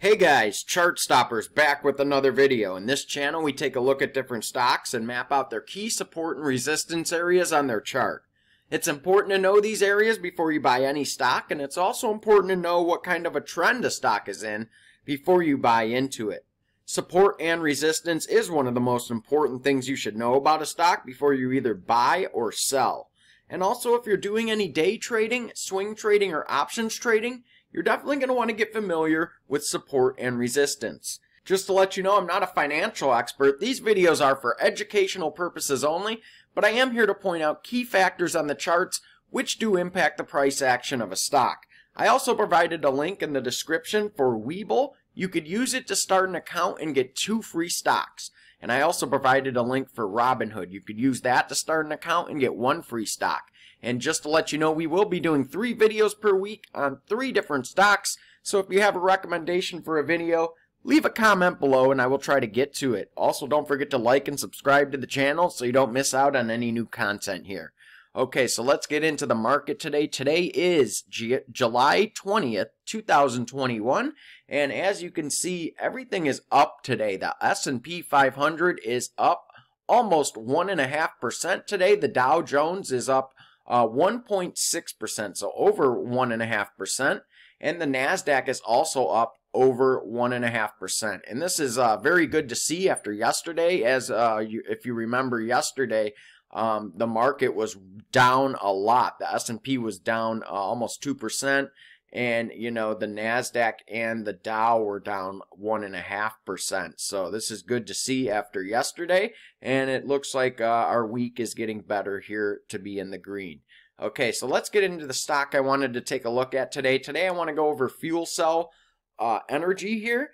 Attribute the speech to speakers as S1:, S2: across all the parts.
S1: Hey guys, Chart Stoppers back with another video. In this channel we take a look at different stocks and map out their key support and resistance areas on their chart. It's important to know these areas before you buy any stock and it's also important to know what kind of a trend a stock is in before you buy into it. Support and resistance is one of the most important things you should know about a stock before you either buy or sell. And also if you're doing any day trading, swing trading, or options trading, you're definitely going to want to get familiar with support and resistance. Just to let you know, I'm not a financial expert. These videos are for educational purposes only, but I am here to point out key factors on the charts which do impact the price action of a stock. I also provided a link in the description for Weeble. You could use it to start an account and get two free stocks. And I also provided a link for Robinhood. You could use that to start an account and get one free stock. And just to let you know, we will be doing three videos per week on three different stocks. So if you have a recommendation for a video, leave a comment below and I will try to get to it. Also, don't forget to like and subscribe to the channel so you don't miss out on any new content here. Okay, so let's get into the market today. Today is G July 20th, 2021, and as you can see, everything is up today. The S&P 500 is up almost 1.5% today. The Dow Jones is up uh, 1.6%, so over 1.5%. And the NASDAQ is also up over 1.5%. And this is uh, very good to see after yesterday, as uh, you, if you remember yesterday, um, the market was down a lot. The S&P was down uh, almost 2% and you know the Nasdaq and the Dow were down one and a half percent. So this is good to see after yesterday, and it looks like uh, our week is getting better here to be in the green. Okay, so let's get into the stock I wanted to take a look at today. Today I want to go over fuel cell uh, energy here.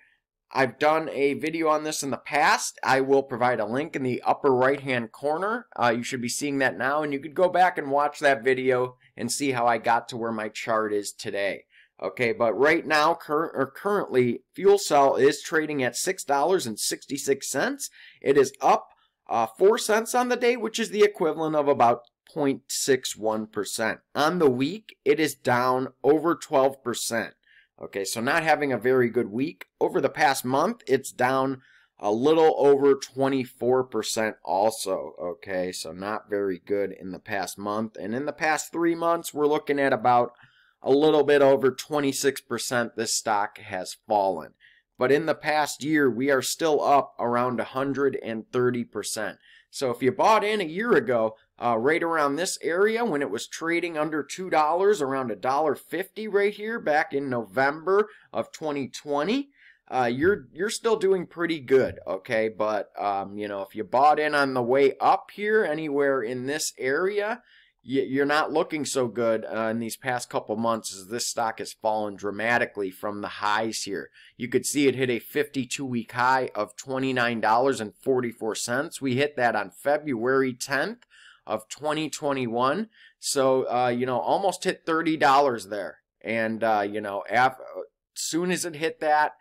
S1: I've done a video on this in the past. I will provide a link in the upper right hand corner. Uh, you should be seeing that now and you could go back and watch that video and see how I got to where my chart is today. Okay, but right now, cur or currently, fuel cell is trading at $6.66. It is up uh, 4 cents on the day, which is the equivalent of about 0.61%. On the week, it is down over 12%. Okay, so not having a very good week. Over the past month, it's down a little over 24% also, okay? So not very good in the past month. And in the past three months, we're looking at about a little bit over 26% this stock has fallen. But in the past year, we are still up around 130%. So if you bought in a year ago, uh, right around this area when it was trading under $2, around $1.50 right here back in November of 2020, uh, you're you're still doing pretty good, okay? But um, you know, if you bought in on the way up here, anywhere in this area, you're not looking so good uh, in these past couple months as this stock has fallen dramatically from the highs here. You could see it hit a 52-week high of $29.44. We hit that on February 10th of 2021. So, uh, you know, almost hit $30 there. And, uh, you know, uh, soon as it hit that,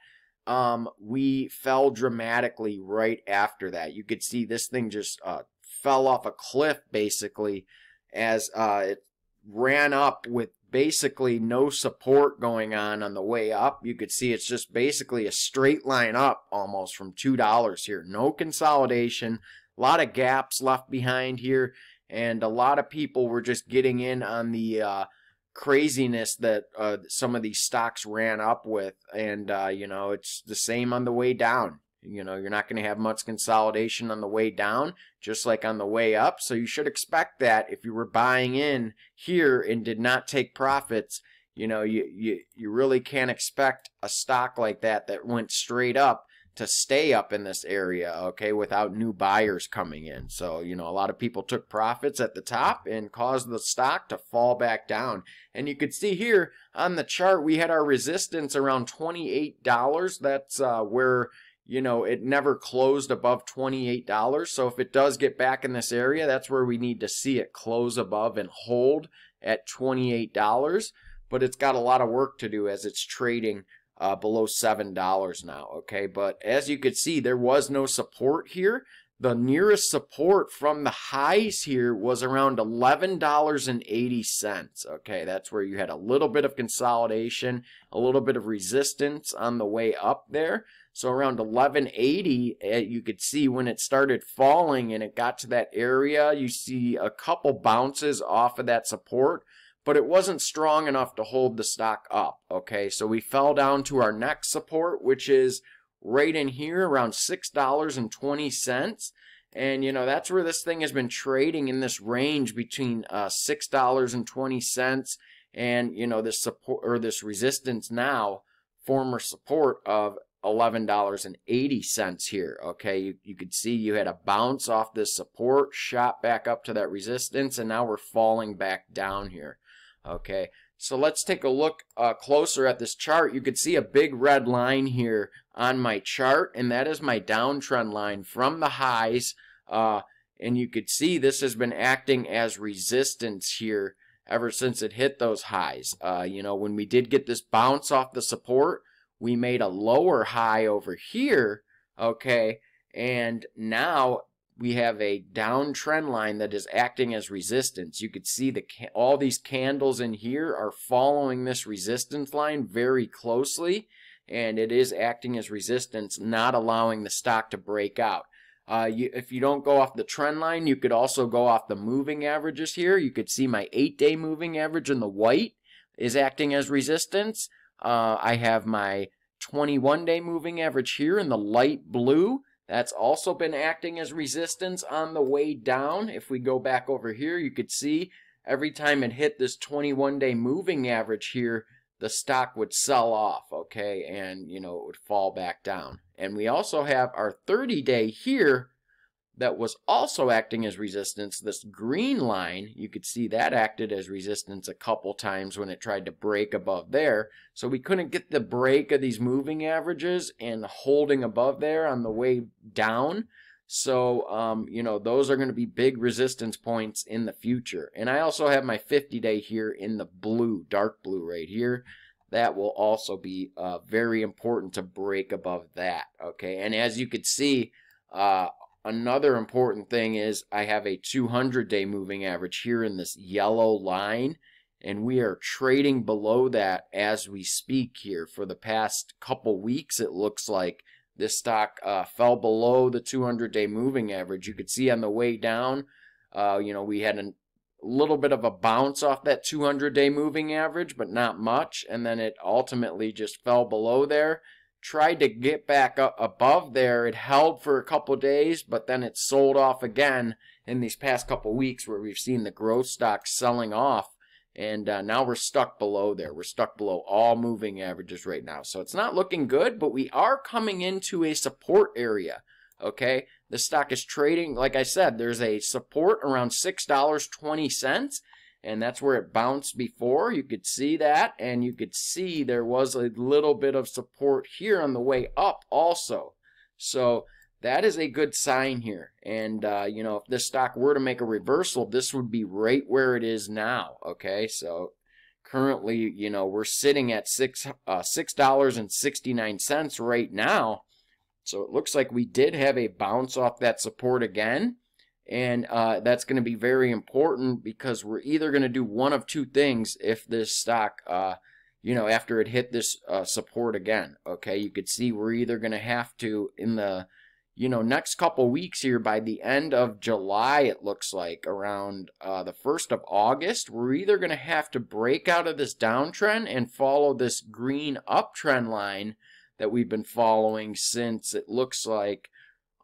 S1: um, we fell dramatically right after that. You could see this thing just uh, fell off a cliff basically as uh, it ran up with basically no support going on on the way up. You could see it's just basically a straight line up almost from $2 here. No consolidation, a lot of gaps left behind here, and a lot of people were just getting in on the uh, – craziness that uh, some of these stocks ran up with, and uh, you know it's the same on the way down. You know you're not going to have much consolidation on the way down, just like on the way up. So you should expect that if you were buying in here and did not take profits, you know you you you really can't expect a stock like that that went straight up to stay up in this area, okay, without new buyers coming in. So, you know, a lot of people took profits at the top and caused the stock to fall back down. And you could see here on the chart, we had our resistance around $28. That's uh, where, you know, it never closed above $28. So if it does get back in this area, that's where we need to see it close above and hold at $28. But it's got a lot of work to do as it's trading uh, below $7 now, okay? But as you could see, there was no support here. The nearest support from the highs here was around $11.80, okay? That's where you had a little bit of consolidation, a little bit of resistance on the way up there. So around 1180, uh, you could see when it started falling and it got to that area, you see a couple bounces off of that support but it wasn't strong enough to hold the stock up. Okay, so we fell down to our next support, which is right in here around $6.20. And, you know, that's where this thing has been trading in this range between uh, $6.20 and, you know, this support or this resistance now, former support of $11.80 here. Okay, you, you could see you had a bounce off this support, shot back up to that resistance, and now we're falling back down here. Okay, so let's take a look uh, closer at this chart. You can see a big red line here on my chart, and that is my downtrend line from the highs. Uh, and you could see this has been acting as resistance here ever since it hit those highs. Uh, you know, when we did get this bounce off the support, we made a lower high over here, okay? And now we have a downtrend line that is acting as resistance. You could see the all these candles in here are following this resistance line very closely, and it is acting as resistance, not allowing the stock to break out. Uh, you, if you don't go off the trend line, you could also go off the moving averages here. You could see my 8-day moving average in the white is acting as resistance. Uh, I have my 21-day moving average here in the light blue that's also been acting as resistance on the way down. If we go back over here, you could see every time it hit this 21-day moving average here, the stock would sell off, okay, and, you know, it would fall back down. And we also have our 30-day here that was also acting as resistance. This green line, you could see that acted as resistance a couple times when it tried to break above there. So we couldn't get the break of these moving averages and holding above there on the way down. So, um, you know, those are going to be big resistance points in the future. And I also have my 50 day here in the blue, dark blue right here. That will also be uh, very important to break above that. Okay. And as you could see, uh, Another important thing is I have a 200 day moving average here in this yellow line, and we are trading below that as we speak here. For the past couple weeks, it looks like this stock uh, fell below the 200 day moving average. You could see on the way down, uh, you know, we had a little bit of a bounce off that 200 day moving average, but not much. And then it ultimately just fell below there tried to get back up above there. It held for a couple days, but then it sold off again in these past couple weeks where we've seen the growth stocks selling off. And uh, now we're stuck below there. We're stuck below all moving averages right now. So it's not looking good, but we are coming into a support area. Okay. The stock is trading, like I said, there's a support around $6.20 and that's where it bounced before. You could see that, and you could see there was a little bit of support here on the way up also. So that is a good sign here. And, uh, you know, if this stock were to make a reversal, this would be right where it is now, okay? So currently, you know, we're sitting at six uh, $6.69 right now. So it looks like we did have a bounce off that support again. And uh, that's going to be very important because we're either going to do one of two things if this stock, uh, you know, after it hit this uh, support again. Okay, you could see we're either going to have to, in the, you know, next couple weeks here, by the end of July, it looks like, around uh, the 1st of August, we're either going to have to break out of this downtrend and follow this green uptrend line that we've been following since it looks like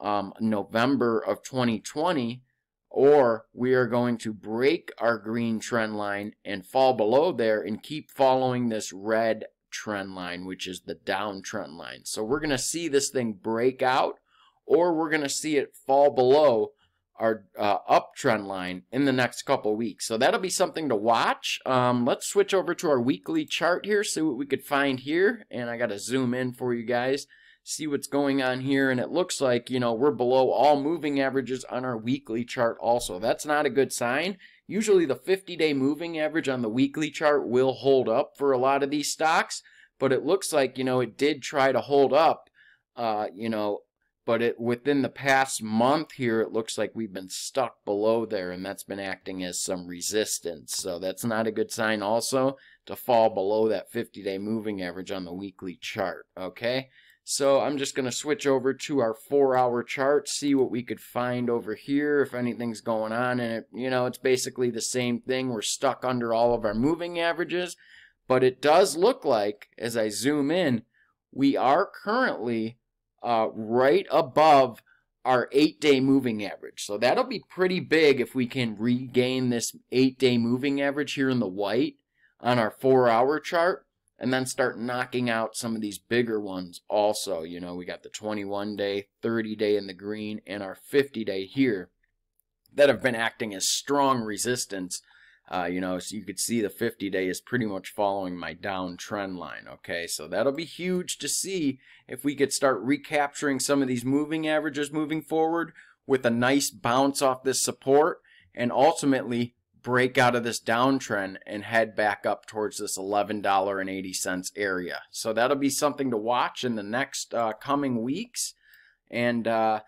S1: um, November of 2020, or we are going to break our green trend line and fall below there and keep following this red trend line, which is the downtrend line. So we're going to see this thing break out, or we're going to see it fall below our uh, uptrend line in the next couple weeks. So that'll be something to watch. Um, let's switch over to our weekly chart here, see what we could find here. And I got to zoom in for you guys see what's going on here. And it looks like, you know, we're below all moving averages on our weekly chart also. That's not a good sign. Usually the 50-day moving average on the weekly chart will hold up for a lot of these stocks. But it looks like, you know, it did try to hold up, uh, you know, but it, within the past month here, it looks like we've been stuck below there, and that's been acting as some resistance. So that's not a good sign also to fall below that 50-day moving average on the weekly chart, okay? So I'm just going to switch over to our four hour chart, see what we could find over here, if anything's going on. And, it, you know, it's basically the same thing. We're stuck under all of our moving averages. But it does look like, as I zoom in, we are currently uh, right above our eight day moving average. So that'll be pretty big if we can regain this eight day moving average here in the white on our four hour chart and then start knocking out some of these bigger ones also. You know, we got the 21 day, 30 day in the green, and our 50 day here that have been acting as strong resistance. Uh, you know, so you could see the 50 day is pretty much following my downtrend line. Okay, so that'll be huge to see if we could start recapturing some of these moving averages moving forward with a nice bounce off this support and ultimately break out of this downtrend and head back up towards this $11.80 area. So that'll be something to watch in the next uh, coming weeks. And uh,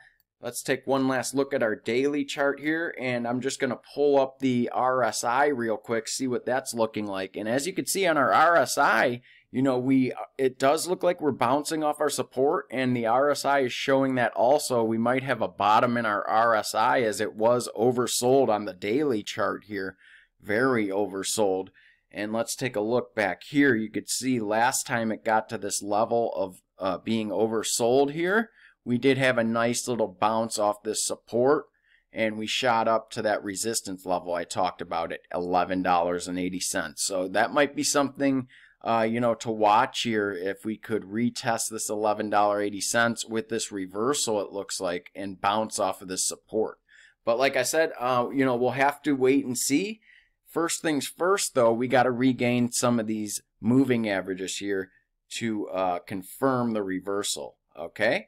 S1: Let's take one last look at our daily chart here, and I'm just going to pull up the RSI real quick, see what that's looking like. And as you can see on our RSI, you know, we it does look like we're bouncing off our support, and the RSI is showing that also we might have a bottom in our RSI as it was oversold on the daily chart here, very oversold. And let's take a look back here. You could see last time it got to this level of uh, being oversold here we did have a nice little bounce off this support and we shot up to that resistance level I talked about at $11.80. So that might be something uh, you know to watch here if we could retest this $11.80 with this reversal it looks like and bounce off of this support. But like I said, uh, you know, we'll have to wait and see. First things first though, we got to regain some of these moving averages here to uh, confirm the reversal, okay?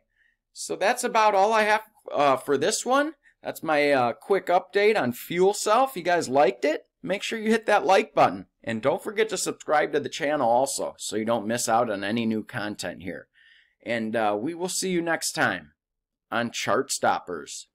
S1: So that's about all I have uh, for this one. That's my uh, quick update on Fuel Cell. If you guys liked it, make sure you hit that like button. And don't forget to subscribe to the channel also so you don't miss out on any new content here. And uh, we will see you next time on Chart Stoppers.